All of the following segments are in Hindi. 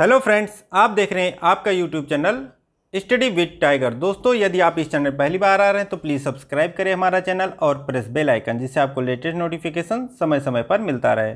हेलो फ्रेंड्स आप देख रहे हैं आपका YouTube channel Study With Tiger दोस्तों यदि आप इस चैनल पहली बार आ रहे हैं तो प्लीज़ सब्सक्राइब करें हमारा चैनल और प्रेस बेल आइकन जिससे आपको लेटेस्ट नोटिफिकेशन समय समय पर मिलता रहे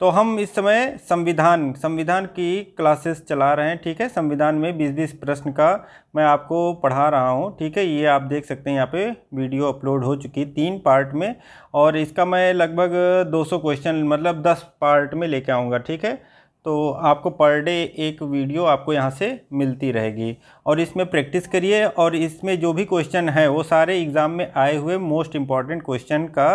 तो हम इस समय संविधान संविधान की क्लासेस चला रहे हैं ठीक है संविधान में बीस बीस प्रश्न का मैं आपको पढ़ा रहा हूँ ठीक है ये आप देख सकते हैं यहाँ पे वीडियो अपलोड हो चुकी तीन पार्ट में और इसका मैं लगभग 200 क्वेश्चन मतलब 10 पार्ट में लेके आऊँगा ठीक है तो आपको पर डे एक वीडियो आपको यहाँ से मिलती रहेगी और इसमें प्रैक्टिस करिए और इसमें जो भी क्वेश्चन है वो सारे एग्ज़ाम में आए हुए मोस्ट इंपॉर्टेंट क्वेश्चन का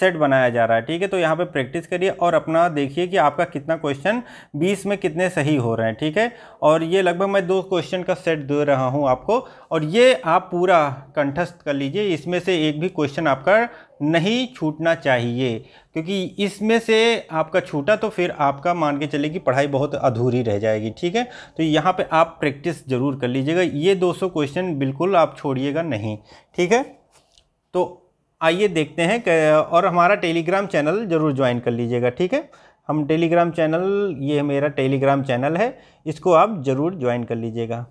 सेट बनाया जा रहा है ठीक है तो यहाँ पे प्रैक्टिस करिए और अपना देखिए कि आपका कितना क्वेश्चन 20 में कितने सही हो रहे हैं ठीक है और ये लगभग मैं दो क्वेश्चन का सेट दे रहा हूँ आपको और ये आप पूरा कंठस्थ कर लीजिए इसमें से एक भी क्वेश्चन आपका नहीं छूटना चाहिए क्योंकि इसमें से आपका छूटा तो फिर आपका मान के चले कि पढ़ाई बहुत अधूरी रह जाएगी ठीक है तो यहाँ पे आप प्रैक्टिस ज़रूर कर लीजिएगा ये 200 क्वेश्चन बिल्कुल आप छोड़िएगा नहीं ठीक है तो आइए देखते हैं और हमारा टेलीग्राम चैनल ज़रूर ज्वाइन कर लीजिएगा ठीक है हम टेलीग्राम चैनल ये मेरा टेलीग्राम चैनल है इसको आप ज़रूर ज्वाइन कर लीजिएगा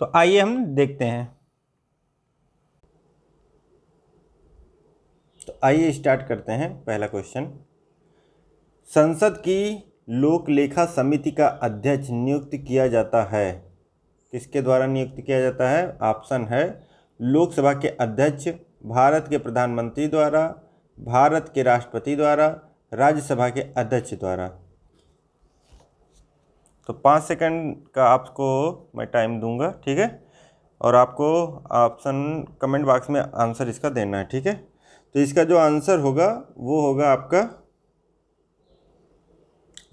तो आइए हम देखते हैं तो आइए स्टार्ट करते हैं पहला क्वेश्चन संसद की लोक लेखा समिति का अध्यक्ष नियुक्त किया जाता है किसके द्वारा नियुक्त किया जाता है ऑप्शन है लोकसभा के अध्यक्ष भारत के प्रधानमंत्री द्वारा भारत के राष्ट्रपति द्वारा राज्यसभा के अध्यक्ष द्वारा तो पाँच सेकंड का आपको मैं टाइम दूंगा ठीक है और आपको ऑप्शन कमेंट बॉक्स में आंसर इसका देना है ठीक है तो इसका जो आंसर होगा वो होगा आपका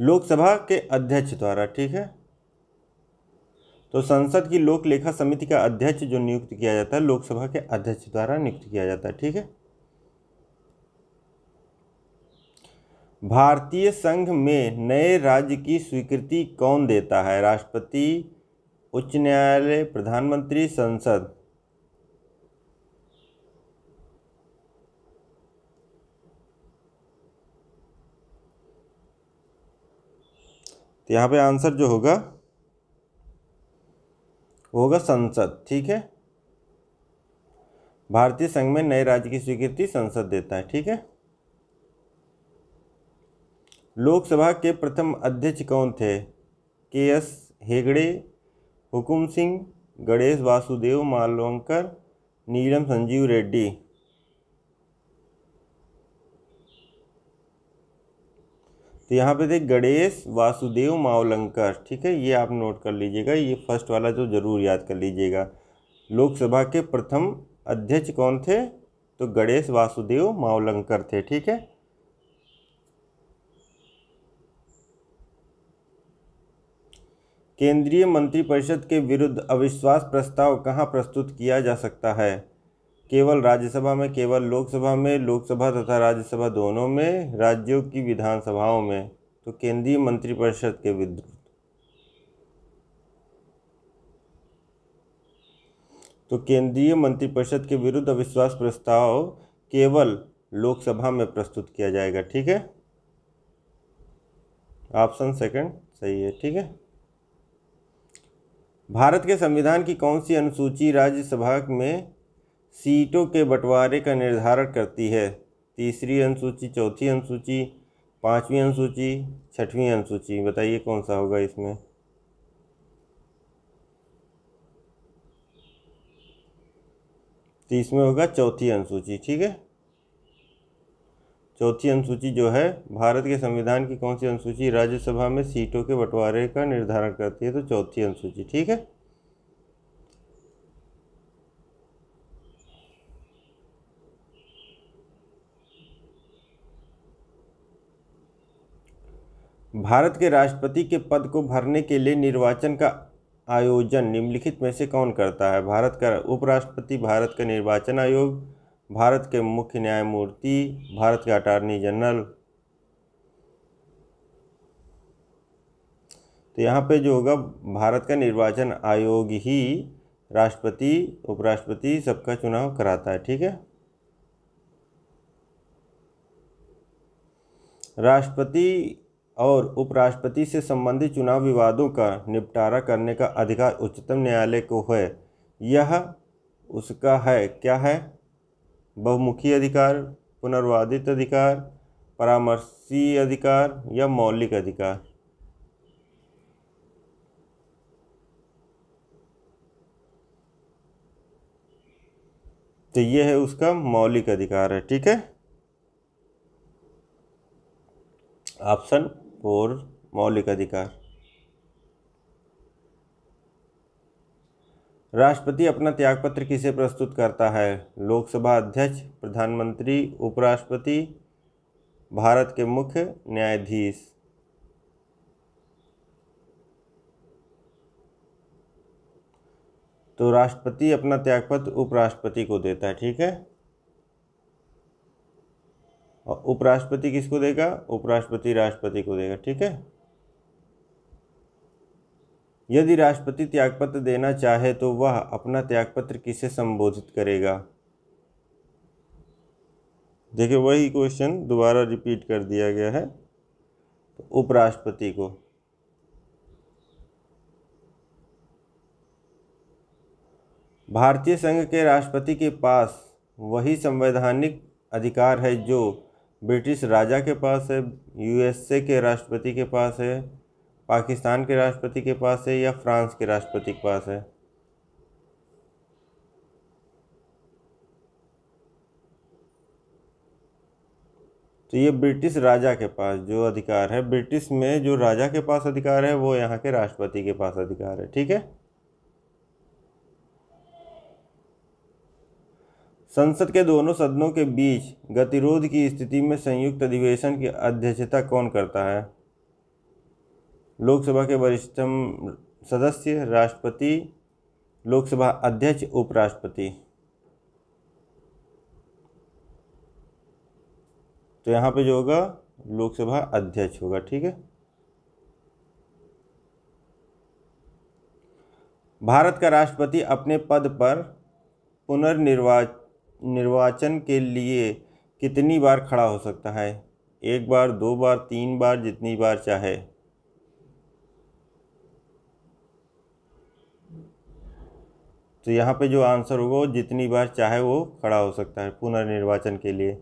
लोकसभा के अध्यक्ष द्वारा ठीक है तो संसद की लोक लेखा समिति का अध्यक्ष जो नियुक्त किया जाता है लोकसभा के अध्यक्ष द्वारा नियुक्त किया जाता है ठीक है भारतीय संघ में नए राज्य की स्वीकृति कौन देता है राष्ट्रपति उच्च न्यायालय प्रधानमंत्री संसद तो यहाँ पे आंसर जो होगा होगा संसद ठीक है भारतीय संघ में नए राज्य की स्वीकृति संसद देता है ठीक है लोकसभा के प्रथम अध्यक्ष कौन थे के एस हेगड़े हुकुम सिंह गणेश वासुदेव मालवंकर नीलम संजीव रेड्डी तो यहाँ पे थे गणेश वासुदेव मावलंकर ठीक है ये आप नोट कर लीजिएगा ये फर्स्ट वाला जो जरूर याद कर लीजिएगा लोकसभा के प्रथम अध्यक्ष कौन थे तो गणेश वासुदेव मावलंकर थे ठीक है केंद्रीय मंत्रिपरिषद के विरुद्ध अविश्वास प्रस्ताव कहाँ प्रस्तुत किया जा सकता है केवल राज्यसभा में केवल लोकसभा में लोकसभा तथा राज्यसभा दोनों में राज्यों की विधानसभाओं में तो केंद्रीय मंत्रिपरिषद के विद्युत तो केंद्रीय मंत्रिपरिषद के विरुद्ध अविश्वास प्रस्ताव केवल लोकसभा में प्रस्तुत किया जाएगा ठीक है ऑप्शन सेकंड सही है ठीक है भारत के संविधान की कौन सी अनुसूची राज्यसभा में सीटों के बंटवारे का निर्धारण करती है तीसरी अनुसूची चौथी अनुसूची पाँचवीं अनुसूची छठवीं अनुसूची बताइए कौन सा होगा इसमें तीसवें तो होगा चौथी अनुसूची ठीक है चौथी अनुसूची जो है भारत के संविधान की कौन सी अनुसूची राज्यसभा में सीटों के बंटवारे का निर्धारण करती है तो चौथी अनुसूची ठीक है भारत के राष्ट्रपति के पद को भरने के लिए निर्वाचन का आयोजन निम्नलिखित में से कौन करता है भारत का उपराष्ट्रपति भारत का निर्वाचन आयोग भारत के मुख्य न्यायमूर्ति भारत के अटॉर्नी जनरल तो यहाँ पे जो होगा भारत का निर्वाचन आयोग ही राष्ट्रपति उपराष्ट्रपति सबका चुनाव कराता है ठीक है राष्ट्रपति और उपराष्ट्रपति से संबंधित चुनाव विवादों का निपटारा करने का अधिकार उच्चतम न्यायालय को है यह उसका है क्या है बहुमुखी अधिकार पुनर्वादित अधिकार परामर्शी अधिकार या मौलिक अधिकार तो ये है उसका मौलिक अधिकार है ठीक है ऑप्शन और मौलिक अधिकार राष्ट्रपति अपना त्यागपत्र किसे प्रस्तुत करता है लोकसभा अध्यक्ष प्रधानमंत्री उपराष्ट्रपति भारत के मुख्य न्यायाधीश तो राष्ट्रपति अपना त्यागपत्र उपराष्ट्रपति को देता है ठीक है और उपराष्ट्रपति किसको देगा उपराष्ट्रपति राष्ट्रपति को देगा ठीक है यदि राष्ट्रपति त्यागपत्र देना चाहे तो वह अपना त्यागपत्र किसे संबोधित करेगा देखिए वही क्वेश्चन दोबारा रिपीट कर दिया गया है तो उपराष्ट्रपति को भारतीय संघ के राष्ट्रपति के पास वही संवैधानिक अधिकार है जो ब्रिटिश राजा के पास है यूएसए के राष्ट्रपति के पास है पाकिस्तान के राष्ट्रपति के पास है या फ्रांस के राष्ट्रपति के पास है तो ये ब्रिटिश राजा के पास जो अधिकार है ब्रिटिश में जो राजा के पास अधिकार है वो यहाँ के राष्ट्रपति के पास अधिकार है ठीक है संसद के दोनों सदनों के बीच गतिरोध की स्थिति में संयुक्त अधिवेशन की अध्यक्षता कौन करता है लोकसभा के वरिष्ठतम सदस्य राष्ट्रपति लोकसभा अध्यक्ष उपराष्ट्रपति तो यहाँ पे जो होगा लोकसभा अध्यक्ष होगा ठीक है भारत का राष्ट्रपति अपने पद पर पुनर्निर्वाचित निर्वाचन के लिए कितनी बार खड़ा हो सकता है एक बार दो बार तीन बार जितनी बार चाहे तो यहाँ पे जो आंसर होगा वो जितनी बार चाहे वो खड़ा हो सकता है पुनर्निर्वाचन के लिए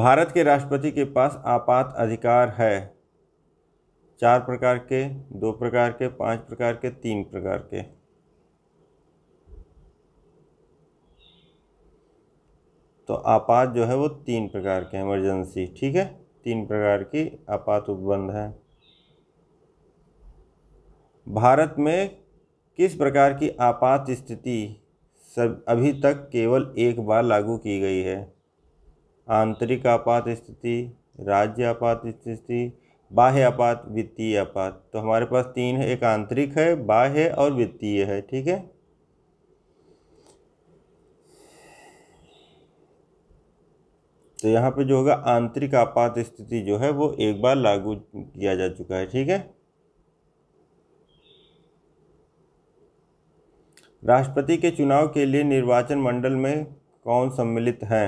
भारत के राष्ट्रपति के पास आपात अधिकार है चार प्रकार के दो प्रकार के पांच प्रकार के तीन प्रकार के तो आपात जो है वो तीन प्रकार के इमरजेंसी ठीक है तीन प्रकार की आपात उपबंध है भारत में किस प्रकार की आपात स्थिति सब अभी तक केवल एक बार लागू की गई है आंतरिक आपात स्थिति राज्य आपात स्थिति बाह्य आपात वित्तीय आपात तो हमारे पास तीन है एक आंतरिक है बाह्य और वित्तीय है ठीक है तो यहाँ पे जो होगा आंतरिक आपात स्थिति जो है वो एक बार लागू किया जा चुका है ठीक है राष्ट्रपति के चुनाव के लिए निर्वाचन मंडल में कौन सम्मिलित हैं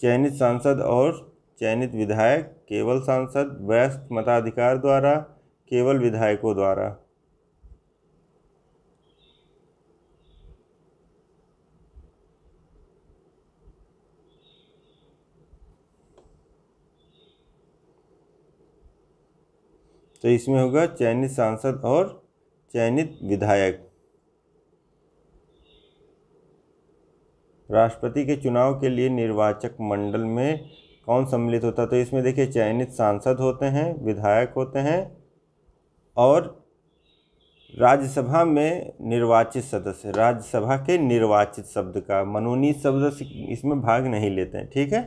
चयनित सांसद और चयनित विधायक केवल सांसद वयस्क मताधिकार द्वारा केवल विधायकों द्वारा तो इसमें होगा चयनित सांसद और चयनित विधायक राष्ट्रपति के चुनाव के लिए निर्वाचक मंडल में कौन सम्मिलित होता है तो इसमें देखिए चयनित सांसद होते हैं विधायक होते हैं और राज्यसभा में निर्वाचित सदस्य राज्यसभा के निर्वाचित शब्द का मनोनीत शब्द इसमें भाग नहीं लेते हैं ठीक है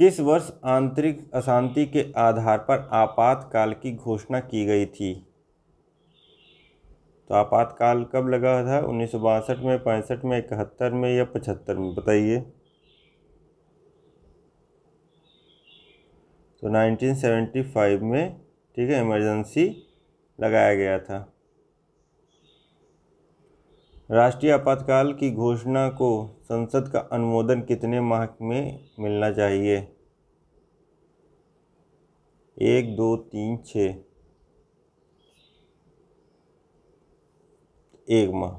किस वर्ष आंतरिक अशांति के आधार पर आपातकाल की घोषणा की गई थी तो आपातकाल कब लगा था उन्नीस में पैंसठ में इकहत्तर में या पचहत्तर में बताइए तो 1975 में ठीक है इमरजेंसी लगाया गया था राष्ट्रीय आपातकाल की घोषणा को संसद का अनुमोदन कितने माह में मिलना चाहिए एक दो तीन छ एक माह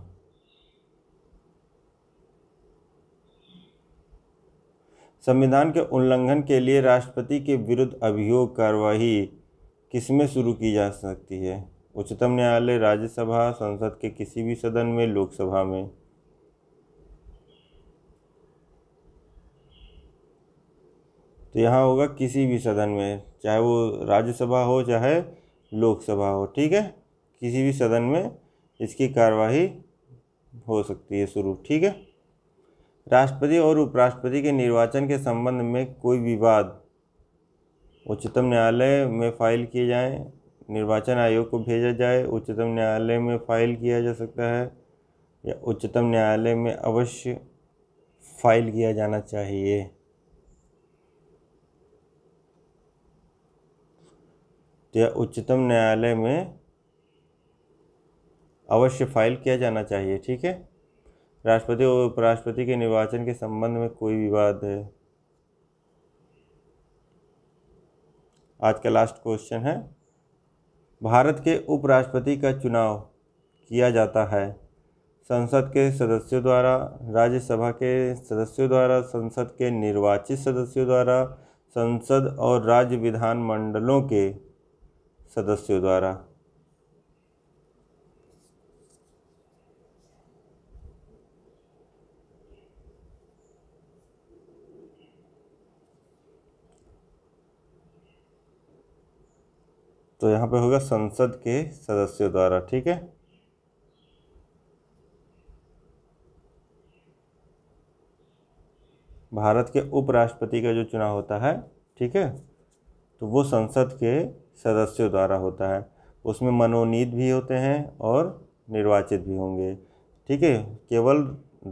संविधान के उल्लंघन के लिए राष्ट्रपति के विरुद्ध अभियोग कार्यवाही किसमें शुरू की जा सकती है उच्चतम न्यायालय राज्यसभा संसद के किसी भी सदन में लोकसभा में तो यहाँ होगा किसी भी सदन में चाहे वो राज्यसभा हो चाहे लोकसभा हो ठीक है किसी भी सदन में इसकी कार्यवाही हो सकती है शुरू ठीक है राष्ट्रपति और उपराष्ट्रपति के निर्वाचन के संबंध में कोई विवाद उच्चतम न्यायालय में फाइल किए जाएं निर्वाचन आयोग को भेजा जाए उच्चतम न्यायालय में फाइल किया जा सकता है या उच्चतम न्यायालय में अवश्य फाइल किया जाना चाहिए तो या उच्चतम न्यायालय में अवश्य फाइल किया जाना चाहिए ठीक है राष्ट्रपति और उपराष्ट्रपति के निर्वाचन के संबंध में कोई विवाद है आज का लास्ट क्वेश्चन है भारत के उपराष्ट्रपति का चुनाव किया जाता है संसद के सदस्यों द्वारा राज्यसभा के सदस्यों द्वारा संसद के निर्वाचित सदस्यों द्वारा संसद और राज्य विधानमंडलों के सदस्यों द्वारा तो यहाँ पे होगा संसद के सदस्यों द्वारा ठीक है भारत के उपराष्ट्रपति का जो चुनाव होता है ठीक है तो वो संसद के सदस्यों द्वारा होता है उसमें मनोनीत भी होते हैं और निर्वाचित भी होंगे ठीक है केवल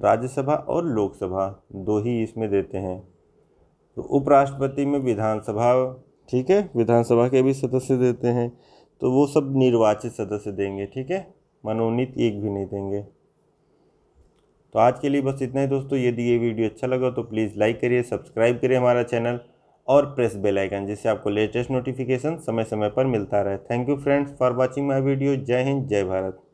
राज्यसभा और लोकसभा दो ही इसमें देते हैं तो उपराष्ट्रपति में विधानसभा ठीक है विधानसभा के भी सदस्य देते हैं तो वो सब निर्वाचित सदस्य देंगे ठीक है मनोनीत एक भी नहीं देंगे तो आज के लिए बस इतना ही दोस्तों यदि ये वीडियो अच्छा लगा तो प्लीज़ लाइक करिए सब्सक्राइब करिए हमारा चैनल और प्रेस बेल आइकन जिससे आपको लेटेस्ट नोटिफिकेशन समय समय पर मिलता रहे thank you friends for watching my video जय हिंद जय भारत